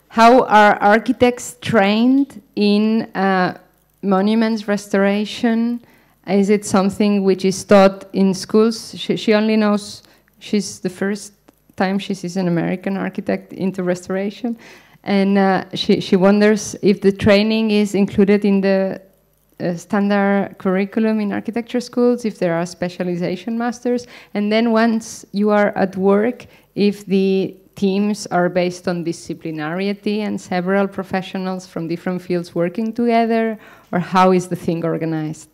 Speaker 1: how are architects trained in uh, monuments restoration? Is it something which is taught in schools? She, she only knows she's the first time she sees an American architect into restoration, and uh, she, she wonders if the training is included in the uh, standard curriculum in architecture schools, if there are specialization masters, and then once you are at work, if the teams are based on disciplinarity and several professionals from different fields working together, or how is the thing organized?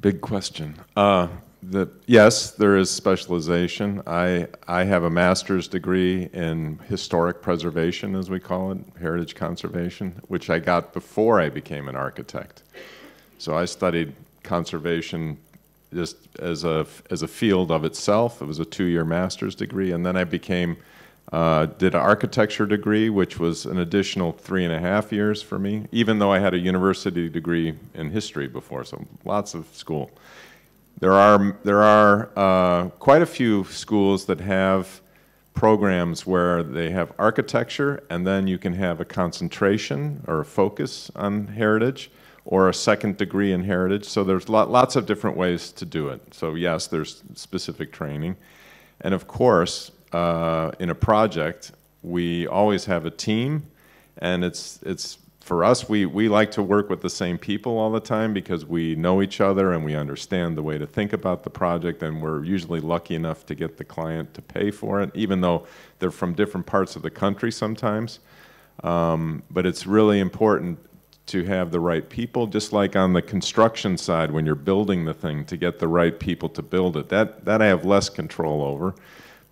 Speaker 3: big question. Uh, the, yes, there is specialization. I, I have a master's degree in historic preservation, as we call it, heritage conservation, which I got before I became an architect. So I studied conservation just as a, as a field of itself. It was a two-year master's degree, and then I became uh, did an architecture degree, which was an additional three and a half years for me, even though I had a university degree in history before, so lots of school. There are, there are uh, quite a few schools that have programs where they have architecture and then you can have a concentration or a focus on heritage or a second degree in heritage. So there's lot, lots of different ways to do it. So yes, there's specific training. And of course, uh, in a project, we always have a team, and it's it's for us we we like to work with the same people all the time because we know each other and we understand the way to think about the project, and we're usually lucky enough to get the client to pay for it, even though they're from different parts of the country sometimes. Um, but it's really important to have the right people, just like on the construction side when you're building the thing, to get the right people to build it. That, that I have less control over.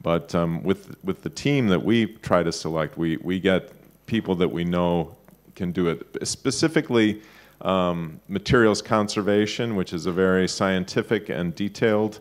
Speaker 3: But um, with with the team that we try to select, we we get people that we know can do it. Specifically, um, materials conservation, which is a very scientific and detailed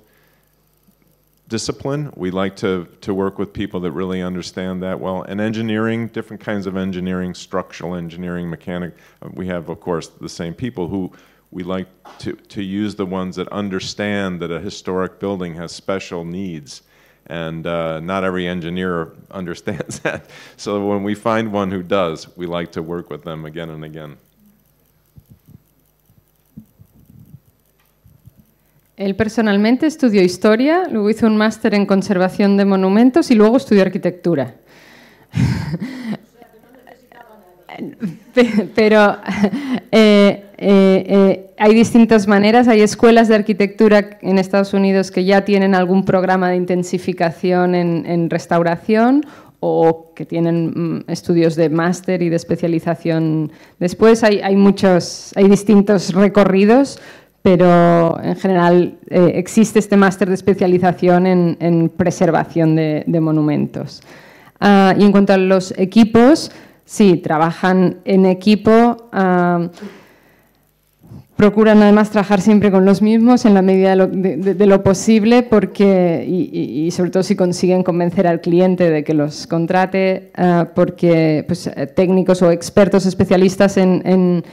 Speaker 3: discipline. We like to to work with people that really understand that well. And engineering, different kinds of engineering, structural engineering, mechanic. Uh, we have, of course, the same people who we like to, to use the ones that understand that a historic building has special needs and uh, not every engineer understands that. So when we find one who does, we like to work with them again and again.
Speaker 1: Él personalmente estudió historia, luego hizo un máster en conservación de monumentos y luego estudió arquitectura. pero eh, Eh, eh, hay distintas maneras, hay escuelas de arquitectura en Estados Unidos que ya tienen algún programa de intensificación en, restauración o que tienen mm, estudios de máster y de especialización después. Hay, muchos, hay distintos recorridos, pero en general eh, existe este máster de especialización en, preservación de, monumentos. Ah, y en cuanto a los equipos, sí, trabajan en equipo. Ah, procuran además trabajar siempre con los mismos en la medida de lo, posible porque, y, sobre todo si consiguen convencer al cliente de que los contrate, ah, porque pues, eh, técnicos o expertos especialistas en,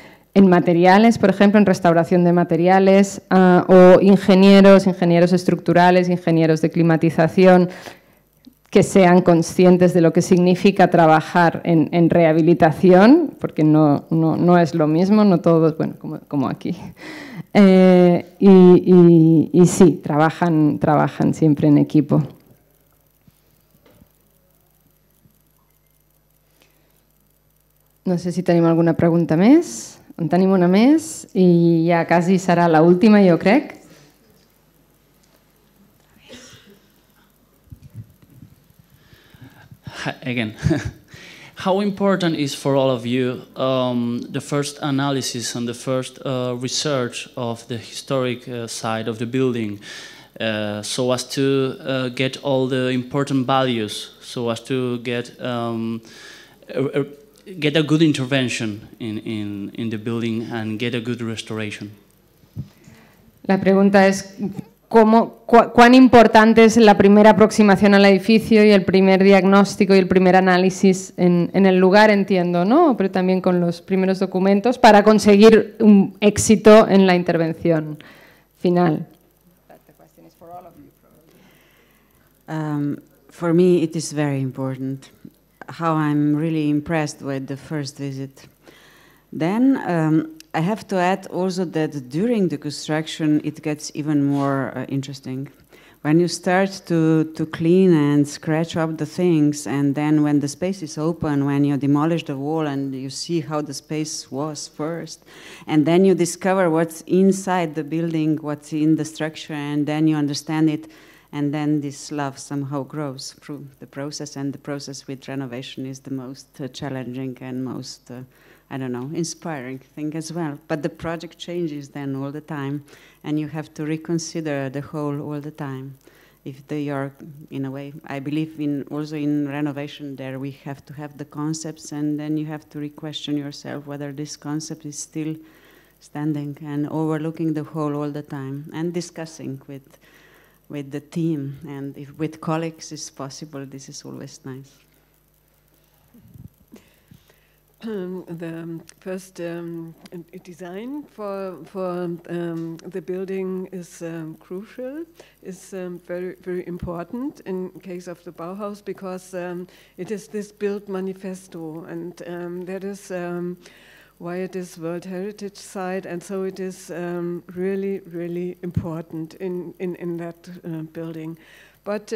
Speaker 1: materiales, por ejemplo, en restauración de materiales, ah, o ingenieros, ingenieros estructurales, ingenieros de climatización, que sean conscientes de lo que significa trabajar en, rehabilitación, porque no, no, es lo mismo, no todos, bueno, como, aquí. Eh, y, y, sí, trabajan, trabajan siempre en equipo. No sé si tenemos alguna pregunta más. En em tenim una més ya casi será última, última, yo creo.
Speaker 4: again, how important is for all of you um, the first analysis and the first uh, research of the historic uh, side of the building uh, so as to uh, get all the important values so as to get um, a, a, get a good intervention in, in, in the building and get a good restoration
Speaker 1: la pregunta es cuán importante es la primera aproximación al edificio y el primer diagnóstico y el primer análisis en, el lugar, entiendo, ¿no? Pero también con los primeros documentos para conseguir un éxito en la intervención final.
Speaker 7: Um, for me, it is very important. How I'm really impressed with the first visit. Then um, I have to add also that during the construction it gets even more uh, interesting. When you start to, to clean and scratch up the things, and then when the space is open, when you demolish the wall and you see how the space was first, and then you discover what's inside the building, what's in the structure, and then you understand it, and then this love somehow grows through the process, and the process with renovation is the most uh, challenging and most. Uh, I don't know, inspiring thing as well. But the project changes then all the time, and you have to reconsider the whole all the time. If they are, in a way, I believe in also in renovation. There we have to have the concepts, and then you have to re-question yourself whether this concept is still standing and overlooking the whole all the time, and discussing with with the team and if with colleagues is possible. This is always nice
Speaker 6: the um, first um, design for for um, the building is um, crucial. is um, very very important in case of the Bauhaus because um, it is this built manifesto, and that is why it is World Heritage Site, and so it is really really important in in in that uh, building, but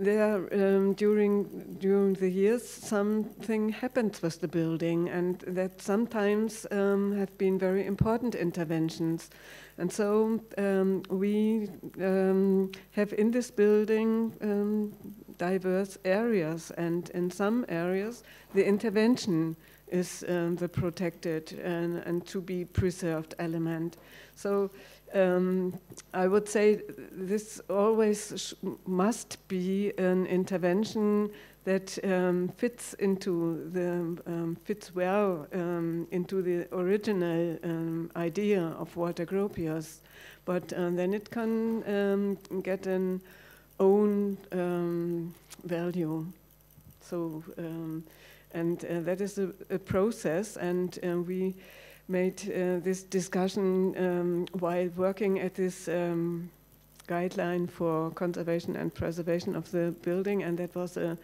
Speaker 6: there um, during during the years something happens with the building and that sometimes um, have been very important interventions and so um, we um, have in this building um, diverse areas and in some areas the intervention is um, the protected and, and to be preserved element so um, I would say this always must be an intervention that um, fits into the um, fits well um, into the original um, idea of what agropias, but uh, then it can um, get an own value. So, and uh, that is a, a process, and uh, we made uh, this discussion um, while working at this um, guideline for conservation and preservation of the building, and that was a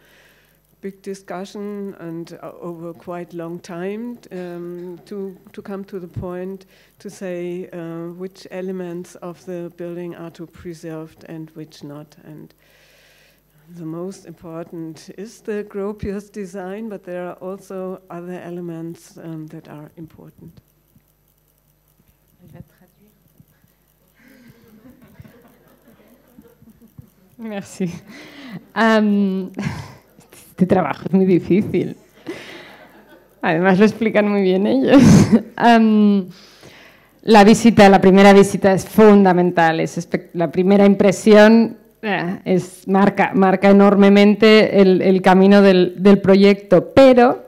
Speaker 6: big discussion and uh, over quite long time um, to to come to the point to say uh, which elements of the building are to preserved and which not and the most important is the Gropius design, but there are also other elements um, that are important.
Speaker 1: Gracias. este trabajo es muy difícil. Además lo explican muy bien ellos. la visita, la primera visita es fundamental. Es la primera impresión eh, es, marca, marca enormemente el, el camino del, del proyecto, pero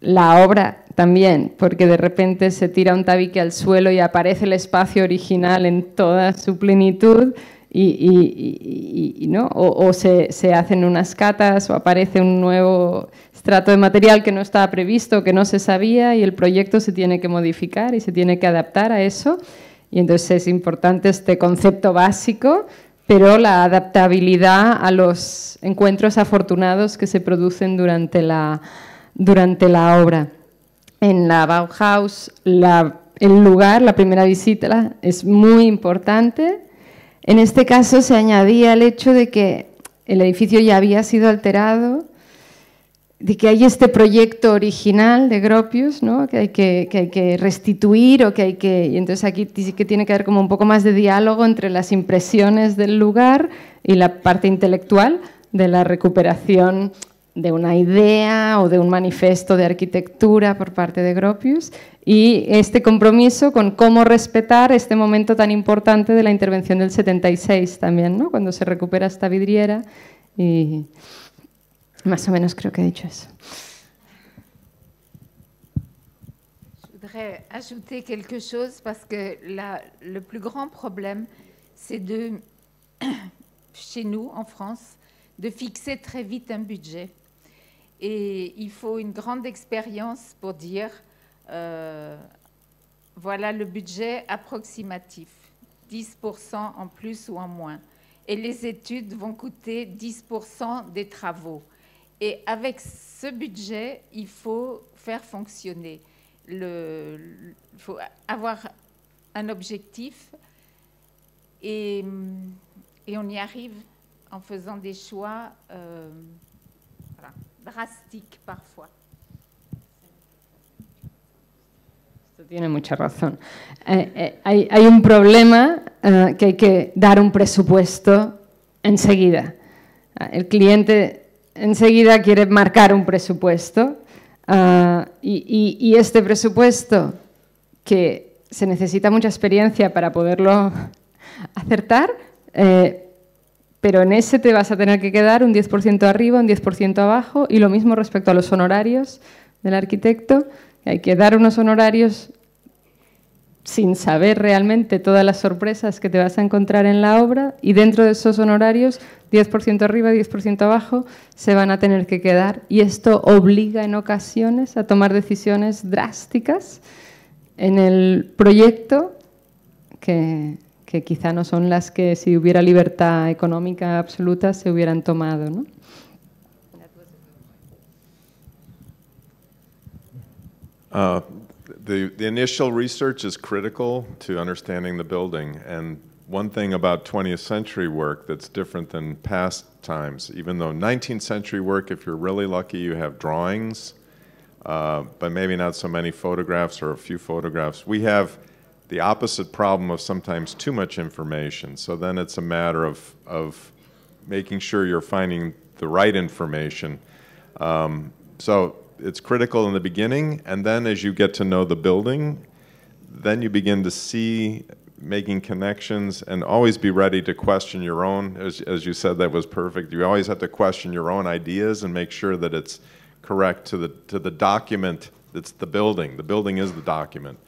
Speaker 1: la obra también, porque de repente se tira un tabique al suelo y aparece el espacio original en toda su plenitud. Y, ¿no? o, se, se, hacen unas catas o aparece un nuevo estrato de material que no estaba previsto, que no se sabía y el proyecto se tiene que modificar y se tiene que adaptar a eso. Y entonces es importante este concepto básico, pero la adaptabilidad a los encuentros afortunados que se producen durante la, durante la obra en la Bauhaus el lugar, la primera visita, es muy importante. En este caso se añadía el hecho de que el edificio ya había sido alterado, de que hay este proyecto original de Gropius, que, hay que, que, restituir o que hay que... Y entonces aquí sí que tiene que haber como un poco más de diálogo entre las impresiones del lugar y la parte intelectual de la recuperación de una idea o de un manifiesto de arquitectura por parte de Gropius y este compromiso con cómo respetar este momento tan importante de la intervención del 76 también, cuando se recupera esta vidriera y más o menos creo que he dicho eso.
Speaker 5: voudrais ajouter quelque chose parce que la, le plus grand problème, c'est de, chez nous en France, de fixer très vite un budget. Et il faut une grande expérience pour dire, euh, voilà le budget approximatif, 10% en plus ou en moins. Et les études vont coûter 10% des travaux. Et avec ce budget, il faut faire fonctionner. Le, faut avoir un objectif et, on y arrive en faisant des choix. Euh, Esto
Speaker 1: tiene mucha razón. Eh, eh, hay, un problema eh, que hay que dar un presupuesto enseguida. Ah, el cliente enseguida quiere marcar un presupuesto ah, y, este presupuesto que se necesita mucha experiencia para poderlo acertar, pero en ese te vas a tener que quedar un 10% arriba, un 10% abajo, y lo mismo respecto a los honorarios del arquitecto, hay que dar unos honorarios sin saber realmente todas las sorpresas que te vas a encontrar en la obra, y dentro de esos honorarios, 10% arriba, 10% abajo, se van a tener que quedar, y esto obliga en ocasiones a tomar decisiones drásticas en el proyecto que que quizá no son las que si hubiera libertad económica absoluta se hubieran tomado. ¿no?
Speaker 3: Uh, the, the initial research is critical to understanding the building. And one thing about 20th century work that's different than past times, even though 19th century work, if you're really lucky, you have drawings, uh, but maybe not so many photographs or a few photographs. We have the opposite problem of sometimes too much information. So then it's a matter of, of making sure you're finding the right information. Um, so it's critical in the beginning, and then as you get to know the building, then you begin to see making connections and always be ready to question your own. As, as you said, that was perfect. You always have to question your own ideas and make sure that it's correct to the, to the document that's the building. The building is the document.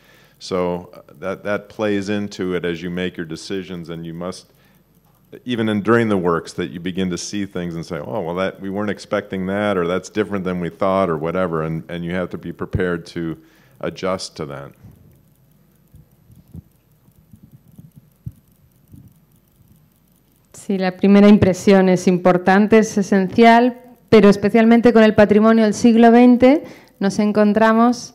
Speaker 3: So uh, that, that plays into it as you make your decisions and you must, even in, during the works, that you begin to see things and say, oh, well, that, we weren't expecting that or that's different than we thought or whatever, and, and you have to be prepared to adjust to that.
Speaker 1: Sí, la primera impresión es importante, es esencial, pero especialmente con el patrimonio del siglo XX nos encontramos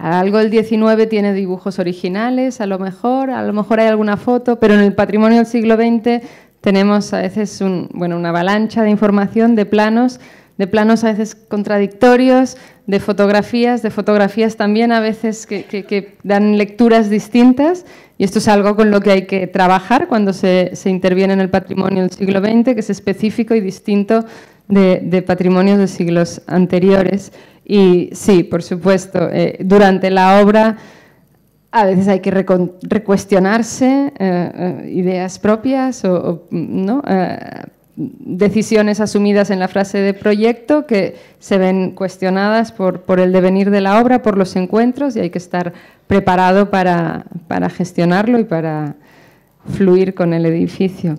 Speaker 1: Algo del 19 tiene dibujos originales, a lo mejor, a lo mejor hay alguna foto, pero en el patrimonio del siglo XX tenemos a veces bueno, una avalancha de información, de planos, de planos a veces contradictorios, de fotografías, de fotografías también a veces que, dan lecturas distintas. Y esto es algo con lo que hay que trabajar cuando se, interviene en el patrimonio del siglo XX, que es específico y distinto de, de patrimonios de siglos anteriores. Y sí, por supuesto, eh, durante la obra a veces hay que recuestionarse eh, eh, ideas propias o, decisiones asumidas en la frase de proyecto que se ven cuestionadas por, el devenir de la obra, por los encuentros y hay que estar preparado para, gestionarlo y para fluir con el edificio.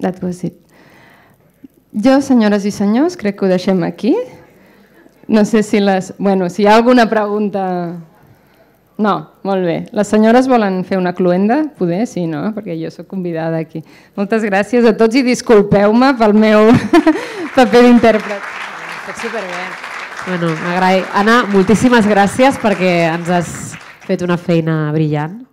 Speaker 1: That was it. Yo, señoras y señores, creo que ho aquí. No sé si les... Bueno, si hi ha alguna pregunta... No, molt bé. Les senyores volen fer una cluenda? Poder, sí, no? Perquè jo sóc convidada aquí. Moltes gràcies a tots i disculpeu-me pel meu paper d'intèrpret. Estic superbé. Bueno, m'agrada. Anna, moltíssimes gràcies perquè ens has fet una feina
Speaker 7: brillant.